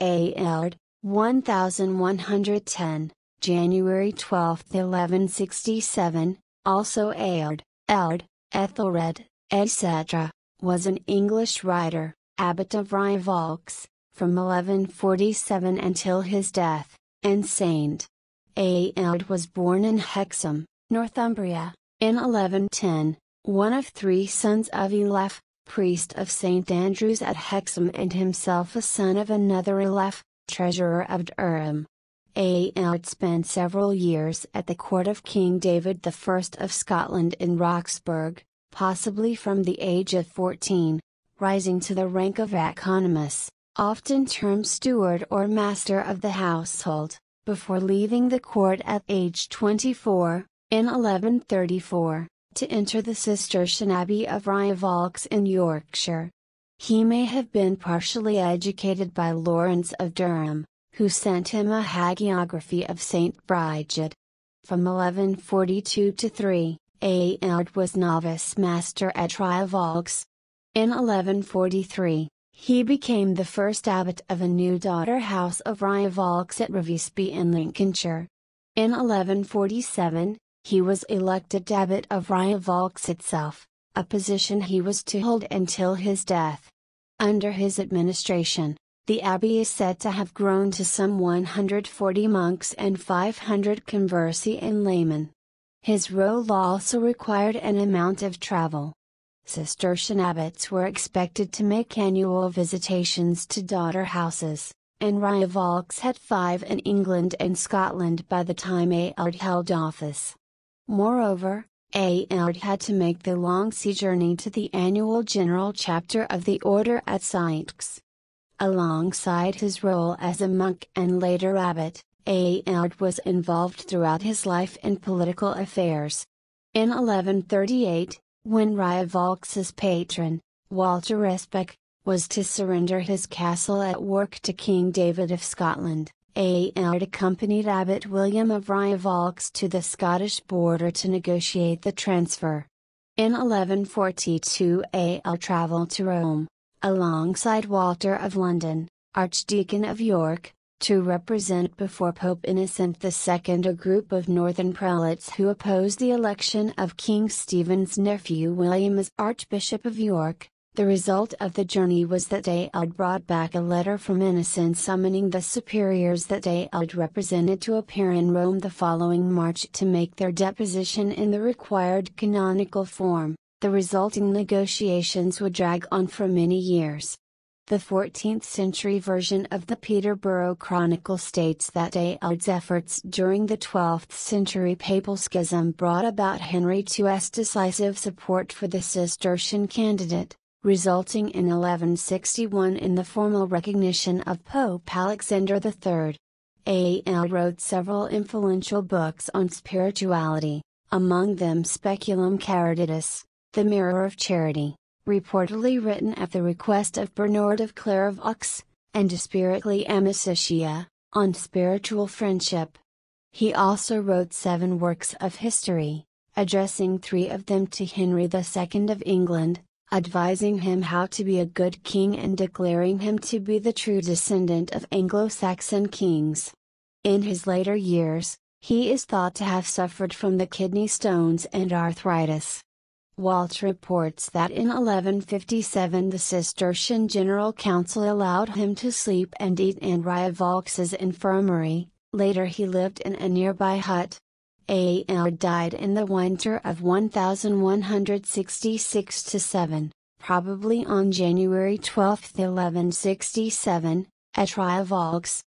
A. 1110, January 12, 1167, also Aird, Eld, Ethelred, etc., was an English writer, abbot of Rivalx, from 1147 until his death, and saint. Aeld was born in Hexham, Northumbria, in 1110, one of three sons of Elef, priest of St. Andrews at Hexham and himself a son of another Aleph, treasurer of Durham. Aelt spent several years at the court of King David I of Scotland in Roxburgh, possibly from the age of 14, rising to the rank of economist, often termed steward or master of the household, before leaving the court at age 24, in 1134 to enter the Cistercian Abbey of Rivalks in Yorkshire. He may have been partially educated by Lawrence of Durham, who sent him a hagiography of St. Brigid. From 1142 to 3, Aelred was novice master at Rivalks. In 1143, he became the first abbot of a new daughter house of Rivalks at Ravisby in Lincolnshire. In 1147, he was elected abbot of Ryavolks itself, a position he was to hold until his death. Under his administration, the abbey is said to have grown to some 140 monks and 500 conversi and laymen. His role also required an amount of travel. Cistercian abbots were expected to make annual visitations to daughter houses, and Ryavolks had five in England and Scotland by the time Aylward held office. Moreover, Ayard had to make the long sea journey to the annual general chapter of the order at Sykes. Alongside his role as a monk and later abbot, Ayard was involved throughout his life in political affairs. In 1138, when Riavalx's patron, Walter Resbeck, was to surrender his castle at Wark to King David of Scotland, Ayard accompanied Abbot William of Rievalx to the Scottish border to negotiate the transfer. In 1142 AL travelled to Rome, alongside Walter of London, Archdeacon of York, to represent before Pope Innocent II a group of northern prelates who opposed the election of King Stephen's nephew William as Archbishop of York, the result of the journey was that Aoud brought back a letter from Innocent summoning the superiors that Aoud represented to appear in Rome the following March to make their deposition in the required canonical form. The resulting negotiations would drag on for many years. The 14th century version of the Peterborough Chronicle states that Aoud's efforts during the 12th century papal schism brought about Henry II's decisive support for the Cistercian candidate, resulting in 1161 in the formal recognition of Pope Alexander III. Al wrote several influential books on spirituality, among them Speculum Caritatis, The Mirror of Charity, reportedly written at the request of Bernard of Clairvaux, and De Amicitia, on spiritual friendship. He also wrote seven works of history, addressing three of them to Henry II of England, advising him how to be a good king and declaring him to be the true descendant of Anglo Saxon kings. In his later years, he is thought to have suffered from the kidney stones and arthritis. Walt reports that in 1157 the Cistercian General Council allowed him to sleep and eat in Riavolx's infirmary, later he lived in a nearby hut, AL died in the winter of 1166 7, probably on January 12, 1167, at Rivalx.